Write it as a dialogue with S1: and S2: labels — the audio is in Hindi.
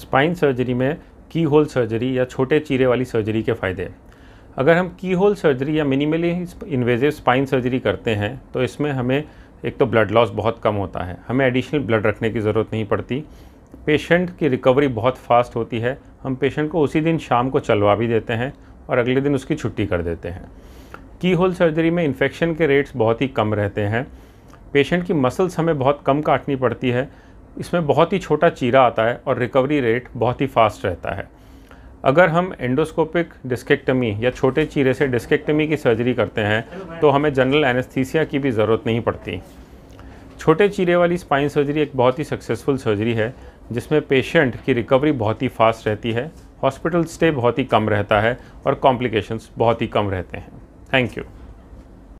S1: स्पाइन सर्जरी में की होल सर्जरी या छोटे चीरे वाली सर्जरी के फ़ायदे अगर हम की होल सर्जरी या मिनिमली इन्वेजिव स्पाइन सर्जरी करते हैं तो इसमें हमें एक तो ब्लड लॉस बहुत कम होता है हमें एडिशनल ब्लड रखने की ज़रूरत नहीं पड़ती पेशेंट की रिकवरी बहुत फास्ट होती है हम पेशेंट को उसी दिन शाम को चलवा भी देते हैं और अगले दिन उसकी छुट्टी कर देते हैं की होल सर्जरी में इन्फेक्शन के रेट्स बहुत ही कम रहते हैं पेशेंट की मसल्स हमें बहुत कम काटनी पड़ती है इसमें बहुत ही छोटा चीरा आता है और रिकवरी रेट बहुत ही फास्ट रहता है अगर हम एंडोस्कोपिक डिस्केक्टमी या छोटे चीरे से डिस्केक्टमी की सर्जरी करते हैं तो हमें जनरल एनेस्थीसिया की भी ज़रूरत नहीं पड़ती छोटे चीरे वाली स्पाइन सर्जरी एक बहुत ही सक्सेसफुल सर्जरी है जिसमें पेशेंट की रिकवरी बहुत ही फास्ट रहती है हॉस्पिटल स्टे बहुत ही कम रहता है और कॉम्प्लिकेशंस बहुत ही कम रहते हैं थैंक यू